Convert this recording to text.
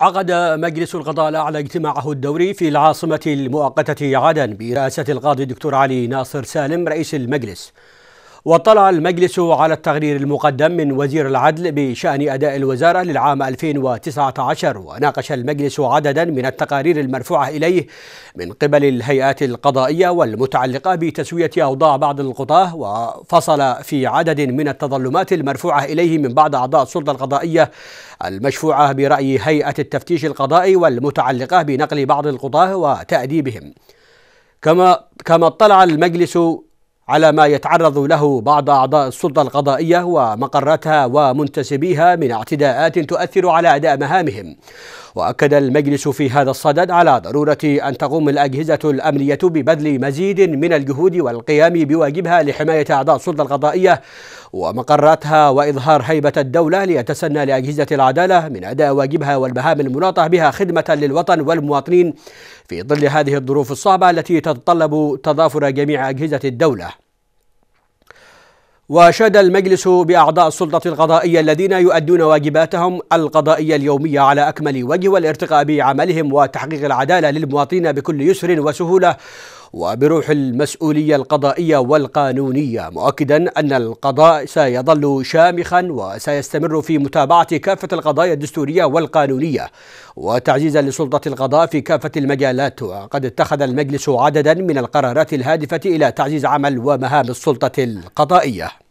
عقد مجلس القضاء الأعلى اجتماعه الدوري في العاصمة المؤقتة عدن برئاسة القاضي الدكتور علي ناصر سالم رئيس المجلس واطلع المجلس على التقرير المقدم من وزير العدل بشأن أداء الوزارة للعام 2019 وناقش المجلس عددا من التقارير المرفوعة إليه من قبل الهيئات القضائية والمتعلقة بتسوية أوضاع بعض القضاة وفصل في عدد من التظلمات المرفوعة إليه من بعض أعضاء السلطة القضائية المشفوعة برأي هيئة التفتيش القضائي والمتعلقة بنقل بعض القضاة وتأديبهم كما كما اطلع المجلس على ما يتعرض له بعض أعضاء السلطة القضائية ومقراتها ومنتسبيها من اعتداءات تؤثر على أداء مهامهم وأكد المجلس في هذا الصدد على ضرورة أن تقوم الأجهزة الأمنية ببذل مزيد من الجهود والقيام بواجبها لحماية أعضاء السلطة القضائية ومقراتها وإظهار هيبة الدولة ليتسنى لأجهزة العدالة من أداء واجبها والمهام المناطة بها خدمة للوطن والمواطنين في ظل هذه الظروف الصعبة التي تتطلب تضافر جميع أجهزة الدولة وشاد المجلس باعضاء السلطه القضائيه الذين يؤدون واجباتهم القضائيه اليوميه على اكمل وجه والارتقاء بعملهم وتحقيق العداله للمواطنين بكل يسر وسهوله وبروح المسؤولية القضائية والقانونية مؤكدا أن القضاء سيظل شامخا وسيستمر في متابعة كافة القضايا الدستورية والقانونية وتعزيزا لسلطة القضاء في كافة المجالات وقد اتخذ المجلس عددا من القرارات الهادفة إلى تعزيز عمل ومهام السلطة القضائية